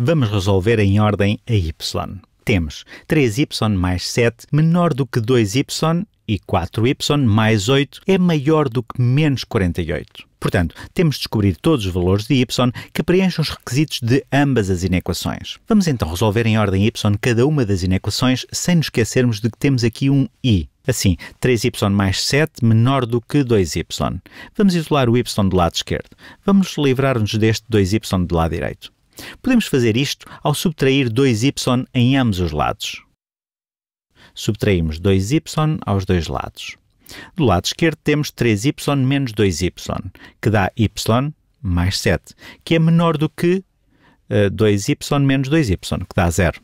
Vamos resolver em ordem a y. Temos 3y mais 7 menor do que 2y e 4y mais 8 é maior do que menos 48. Portanto, temos de descobrir todos os valores de y que preenchem os requisitos de ambas as inequações. Vamos então resolver em ordem y cada uma das inequações sem nos esquecermos de que temos aqui um i. Assim, 3y mais 7 menor do que 2y. Vamos isolar o y do lado esquerdo. Vamos livrar-nos deste 2y do lado direito. Podemos fazer isto ao subtrair 2y em ambos os lados. Subtraímos 2y aos dois lados. Do lado esquerdo temos 3y menos 2y, que dá y mais 7, que é menor do que uh, eh, 2y menos 2y, que dá zero.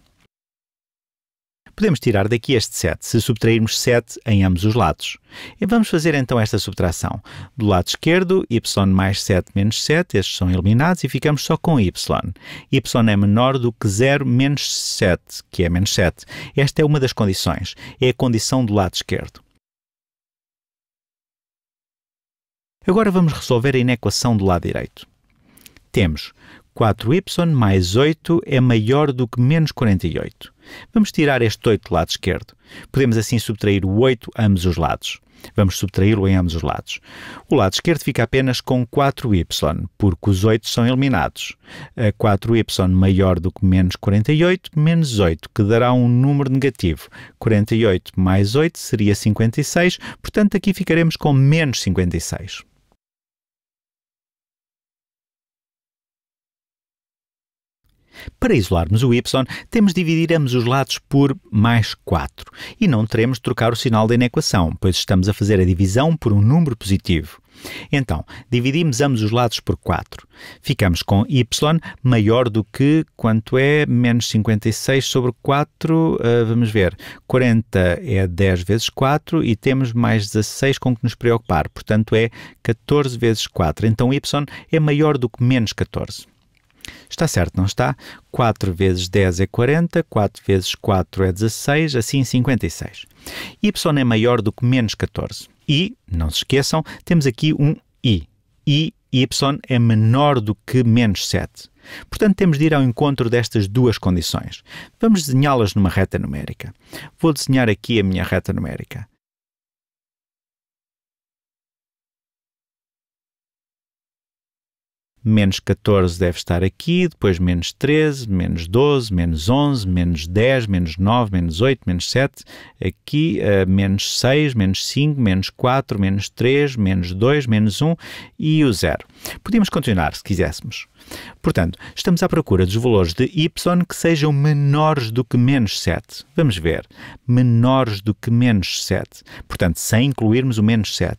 Podemos tirar daqui este 7 se subtrairmos 7 em ambos os lados. E vamos fazer então esta subtração. Do lado esquerdo, y mais 7 menos 7, estes são eliminados e ficamos só com y. y é menor do que 0 menos 7, que é menos 7. Esta é uma das condições. É a condição do lado esquerdo. Agora vamos resolver a inequação do lado direito. Temos 4y mais 8 é maior do que menos 48. Vamos tirar este 8 do lado esquerdo. Podemos assim subtrair o 8 a ambos os lados. Vamos subtraí-lo em ambos os lados. O lado esquerdo fica apenas com 4y, porque os 8 são eliminados. A 4y maior do que menos 48, menos 8, que dará um número negativo. 48 mais 8 seria 56, portanto aqui ficaremos com menos 56. Para isolarmos o y, temos de dividir ambos os lados por mais 4 e não teremos de trocar o sinal da inequação, pois estamos a fazer a divisão por um número positivo. Então, dividimos ambos os lados por 4. Ficamos com y maior do que, quanto é, menos 56 sobre 4, uh, ah, vamos ver, 40 é 10 vezes 4 e temos mais 16 com que nos preocupar, portanto é 14 vezes 4. Então y é maior do que menos 14. Está certo, não está? 4 vezes 10 é 40, 4 vezes 4 é 16, assim 56. Y é maior do que menos 14. E, não se esqueçam, temos aqui um I. I, Y é menor do que menos 7. Portanto, temos de ir ao encontro destas duas condições. Vamos desenhá-las numa reta numérica. Vou desenhar aqui a minha reta numérica. menos 14 deve estar aqui, depois menos 13, menos 12, menos 11, menos 10, menos 9, menos 8, menos 7, aqui uh, menos 6, menos 5, menos 4, menos 3, menos 2, menos 1 e o zero. Podíamos continuar se quiséssemos. Portanto, estamos à procura dos valores de y que sejam menores do que menos 7. Vamos ver. Menores do que menos 7. Portanto, sem incluirmos o menos 7.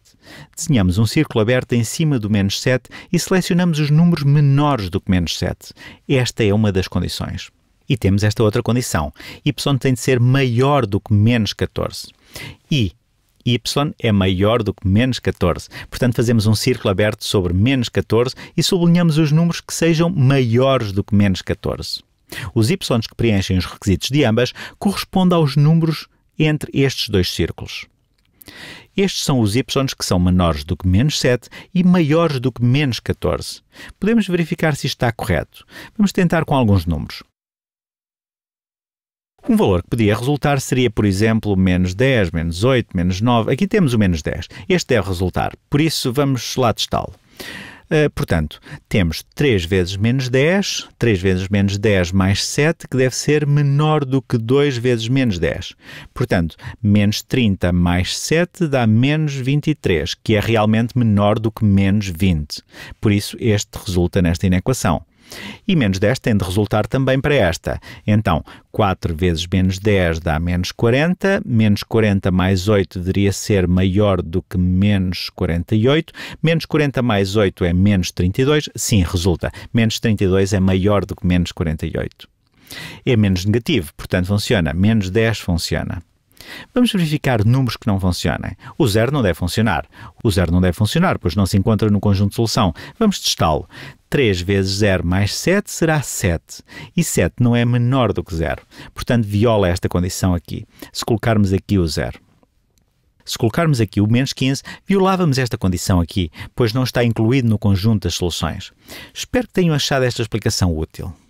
Desenhamos um círculo aberto em cima do menos 7 e selecionamos os números menores do que menos 7. Esta é uma das condições. E temos esta outra condição. y tem de ser maior do que menos 14. E y é maior do que menos 14. Portanto, fazemos um círculo aberto sobre menos 14 e sublinhamos os números que sejam maiores do que menos 14. Os y que preenchem os requisitos de ambas correspondem aos números entre estes dois círculos. Estes são os y que são menores do que menos 7 e maiores do que menos 14. Podemos verificar se está correto. Vamos tentar com alguns números. Um valor que podia resultar seria, por exemplo, menos 10, menos 8, menos 9. Aqui temos o menos 10. Este deve resultar. Por isso, vamos lá testá-lo. Uh, portanto, temos 3 vezes menos 10, 3 vezes menos 10 mais 7, que deve ser menor do que 2 vezes menos 10. Portanto, menos 30 mais 7 dá menos 23, que é realmente menor do que menos 20. Por isso, este resulta nesta inequação. E menos 10 tem de resultar também para esta. Então, 4 vezes menos 10 dá menos 40, menos 40 mais 8 deveria ser maior do que menos 48, menos 40 mais 8 é menos 32, sim, resulta. Menos 32 é maior do que menos 48. É menos negativo, portanto funciona. Menos 10 funciona. Vamos verificar números que não funcionem. O zero não deve funcionar. O zero não deve funcionar, pois não se encontra no conjunto de solução. Vamos testá-lo. 3 vezes 0 mais 7 será 7. E 7 não é menor do que zero. Portanto, viola esta condição aqui. Se colocarmos aqui o zero. Se colocarmos aqui o menos 15, violávamos esta condição aqui, pois não está incluído no conjunto das soluções. Espero que tenham achado esta explicação útil.